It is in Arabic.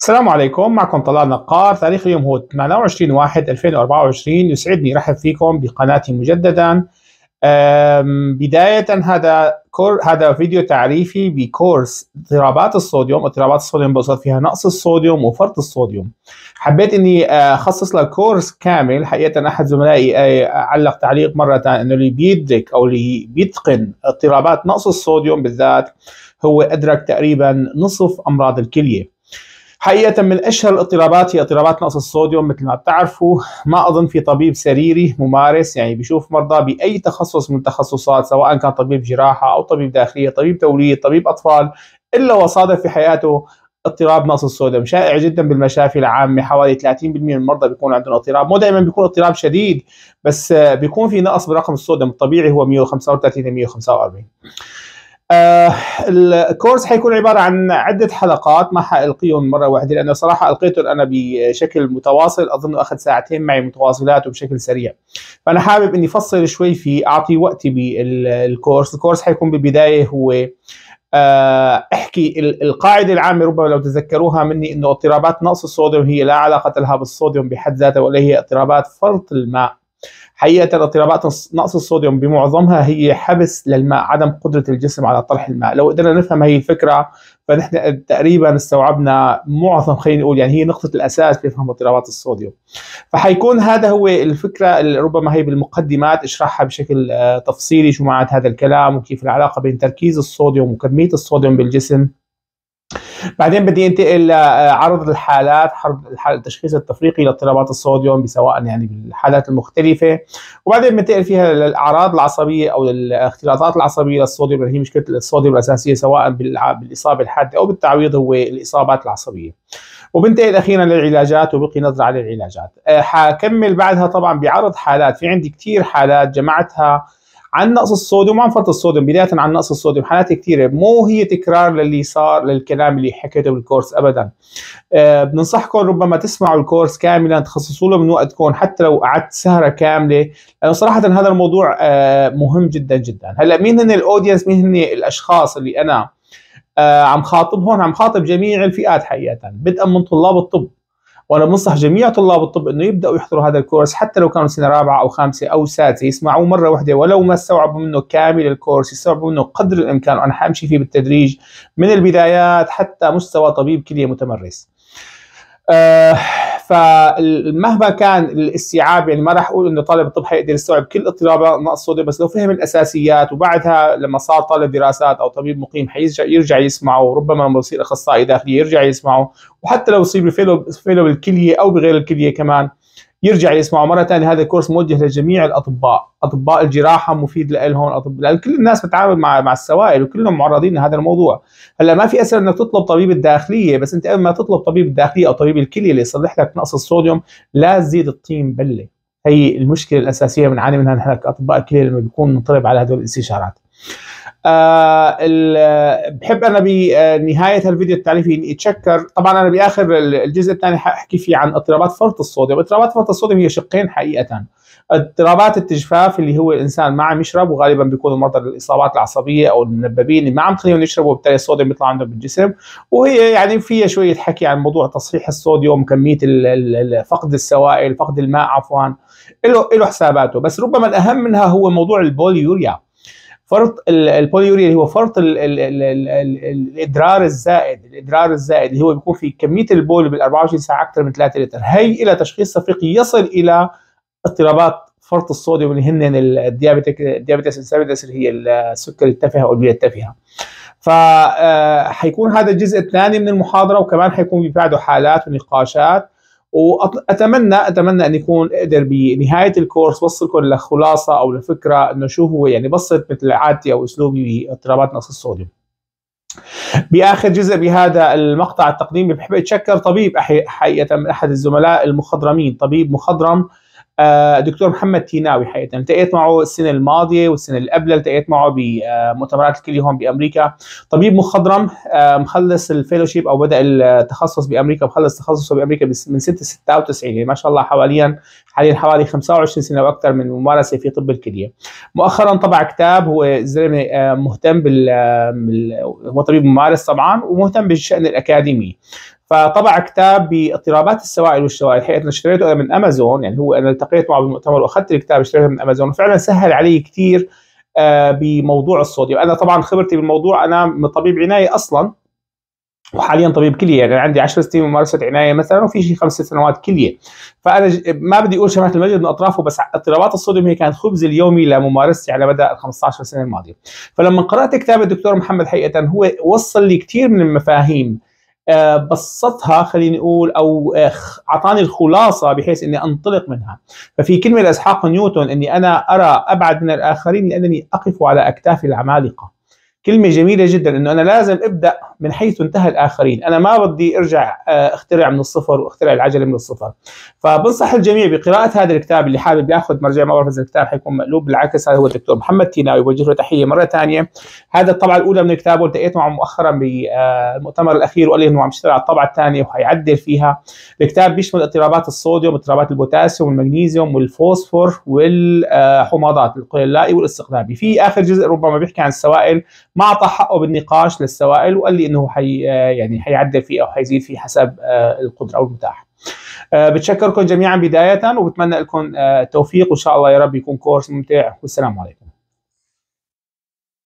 السلام عليكم معكم طلال نقار تاريخ اليوم هو 28 واحد 2024 يسعدني رحب فيكم بقناتي مجددا بداية هذا كور هذا فيديو تعريفي بكورس اضطرابات الصوديوم اضطرابات الصوديوم بوصف فيها نقص الصوديوم وفرط الصوديوم حبيت اني اخصص له كورس كامل حقيقة احد زملائي آه، علق تعليق مرة انه اللي بيدرك او اللي بيتقن اضطرابات نقص الصوديوم بالذات هو ادرك تقريبا نصف امراض الكليه حقيقة من أشهر الاضطرابات هي اضطرابات نقص الصوديوم مثل ما بتعرفوا ما أظن في طبيب سريري ممارس يعني بيشوف مرضى بأي تخصص من التخصصات سواء كان طبيب جراحة أو طبيب داخلية طبيب توليد طبيب أطفال إلا وصادف في حياته اضطراب نقص الصوديوم شائع جدا بالمشافي العامة حوالي 30% من المرضى بيكون عندهم اضطراب مو دائما بيكون اضطراب شديد بس بيكون في نقص برقم الصوديوم الطبيعي هو 135 ل 145 آه الكورس حيكون عبارة عن عدة حلقات ما حألقيهم مرة واحدة لأنه صراحة ألقيته أنا بشكل متواصل أظن أخذ ساعتين معي متواصلات وبشكل سريع فأنا حابب أني أفصل شوي في أعطي وقتي بالكورس الكورس حيكون بالبداية هو آه احكي القاعده العامه ربما لو تذكروها مني انه اضطرابات نقص الصوديوم هي لا علاقه لها بالصوديوم بحد ذاته ولا هي اضطرابات فرط الماء حقيقه اضطرابات نقص الصوديوم بمعظمها هي حبس للماء عدم قدره الجسم على طرح الماء لو قدرنا نفهم هي الفكره فنحن تقريبا استوعبنا معظم خلينا نقول يعني هي نقطه الاساس بفهم اضطرابات الصوديوم فحيكون هذا هو الفكره اللي ربما هي بالمقدمات اشرحها بشكل آه، تفصيلي شو معنى هذا الكلام وكيف العلاقه بين تركيز الصوديوم وكميه الصوديوم بالجسم بعدين بدي انتقل لعرض آه، الحالات عرض التشخيص التفريقي لاضطرابات الصوديوم سواء يعني بالحالات المختلفه وبعدين بنتقل فيها للاعراض العصبيه او الاختلاطات العصبيه للصوديوم اللي هي مشكله الصوديوم الاساسيه سواء بالاصابه الحاده او بالتعويض هو الاصابات العصبيه وبنتقل اخيرا للعلاجات وبقي نظره على العلاجات آه، حكمل بعدها طبعا بعرض حالات في عندي كثير حالات جمعتها عن نقص الصوديوم وعن فرط الصوديوم بدايه عن نقص الصوديوم حالات كثيره مو هي تكرار للي صار للكلام اللي حكيته بالكورس ابدا أه بننصحكم ربما تسمعوا الكورس كاملا تخصصوا له من وقتكم حتى لو قعدت سهره كامله لانه صراحه هذا الموضوع أه مهم جدا جدا هلا مين هن الاودينس مين هن الاشخاص اللي انا أه عم خاطبهم عم خاطب جميع الفئات حقيقه بدءا من طلاب الطب وانا بنصح جميع طلاب الطب انه يبداوا يحضروا هذا الكورس حتى لو كانوا سنه رابعه او خامسه او سادسه يسمعوه مره واحده ولو ما استوعبوا منه كامل الكورس يستوعبوا منه قدر الامكان وانا حامشي فيه بالتدريج من البدايات حتى مستوى طبيب كليه متمرس. آه فمهما كان الاستيعاب يعني ما راح اقول انه طالب الطب حيقدر يستوعب كل اضطراب نقص بس لو فهم الاساسيات وبعدها لما صار طالب دراسات او طبيب مقيم حيرجع يرجع يسمعه وربما لما يصير اخصائي داخلي يرجع يسمعه وحتى لو يصيب فيلو, فيلو بالكليه او بغير الكليه كمان يرجع يسمعه مره ثانيه هذا الكورس موجه لجميع الاطباء اطباء الجراحه مفيد لهم اطباء كل الناس بتعامل مع مع السوائل وكلهم معرضين لهذا الموضوع هلا ما في اسهل انك تطلب طبيب الداخليه بس انت قبل ما تطلب طبيب الداخليه او طبيب الكليه اللي يصلح لك نقص الصوديوم لا تزيد الطين بله هي المشكله الاساسيه بنعاني منها نحن كاطباء الكليه لما بيكون منطلب على هدول الاستشارات آه بحب انا بنهايه الفيديو التعريفي اتشكر طبعا انا باخر الجزء الثاني حاحكي فيه عن اضطرابات فرط الصوديوم، اضطرابات فرط الصوديوم هي شقين حقيقه اضطرابات التجفاف اللي هو الانسان ما عم يشرب وغالبا بيكون المرضى الاصابات العصبيه او المنببين اللي ما عم تخليهم يشربوا وبالتالي الصوديوم بيطلع عندهم بالجسم وهي يعني فيها شويه حكي عن موضوع تصحيح الصوديوم كميه فقد السوائل فقد الماء عفوا له له حساباته بس ربما الاهم منها هو موضوع البوليوريا فرط البوليوريا هو فرط الـ الـ الـ الادرار الزائد الادرار الزائد اللي هو بيكون في كميه البول بال 24 ساعه اكثر من 3 لتر هي الى تشخيص صفيقي يصل الى اضطرابات فرط الصوديوم اللي هن الديابيتك الديابيتس انسيبيدس اللي هي السكري التافهه او البيئه التافهه ف آه، حيكون هذا الجزء الثاني من المحاضره وكمان حيكون في بعده حالات ونقاشات واتمنى اتمنى ان يكون اقدر بنهايه الكورس وصلكم لخلاصه او لفكره انه شو هو يعني بسط مثل عادتي او اسلوبي باضطرابات نقص الصوديوم. باخر جزء بهذا المقطع التقديمي بحب اتشكر طبيب حقيقه احد الزملاء المخضرمين، طبيب مخضرم آه آه، دكتور محمد تيناوي حقيقه التقيت معه السنه الماضيه والسنه اللي قبلها التقيت معه بمؤتمرات آه، الكليه هون بامريكا طبيب مخضرم آه، مخلص الفيلوشيب او بدا التخصص بامريكا مخلص تخصصه بامريكا من سنه 96 يعني ما شاء الله حواليا حاليا حوالي 25 سنه واكثر من ممارسه في طب الكليه مؤخرا طبع كتاب هو زلمه مهتم بال هو طبيب ممارس طبعا ومهتم بالشان الاكاديمي فطبع كتاب باضطرابات السوائل والشوائل حيث انا اشتريته من امازون يعني هو انا التقيت معه بالمؤتمر واخذت الكتاب اشتريته من امازون وفعلا سهل علي كثير آه، بموضوع الصوديوم انا طبعا خبرتي بالموضوع انا طبيب عنايه اصلا وحاليا طبيب كليه يعني عندي 10 سنين ممارسه عنايه مثلا وفي شيء خمس سنوات كليه فانا ما بدي اقول شمعة المجد من اطرافه بس اضطرابات الصوديوم هي كانت خبزي اليومي لممارستي على مدى ال 15 سنه الماضيه فلما قرات كتاب الدكتور محمد حقيقه هو وصل لي كثير من المفاهيم آه، بسطها خليني اقول او آه، اعطاني الخلاصه بحيث اني انطلق منها ففي كلمه لاسحاق نيوتن اني انا ارى ابعد من الاخرين لانني اقف على اكتاف العمالقه كلمة جميلة جدا انه انا لازم ابدا من حيث انتهى الاخرين، انا ما بدي ارجع آه، اخترع من الصفر واخترع العجلة من الصفر. فبنصح الجميع بقراءة هذا الكتاب اللي حابب ياخذ مرجع ما بعرف اذا الكتاب حيكون مقلوب بالعكس هذا هو الدكتور محمد تيناوي بوجه له تحية مرة ثانية. هذا الطبعة الأولى من كتابه التقيت معه مؤخرا بالمؤتمر آه، الأخير وقال لي انه عم يشتغل على الطبعة الثانية وحيعدل فيها. الكتاب بيشمل اضطرابات الصوديوم، اضطرابات البوتاسيوم والمغنيزيوم والفوسفور والحماضات القلائي والاستقلابي. في آخر جزء ربما بيحكي عن السوائل ما اعطى حقه بالنقاش للسوائل وقال لي انه حي يعني حيعدل فيه او حيزيد فيه حسب آه، القدره او المتاح آه، بتشكركم جميعا بدايه وبتمنى لكم آه، التوفيق وان شاء الله يا رب يكون كورس ممتع والسلام عليكم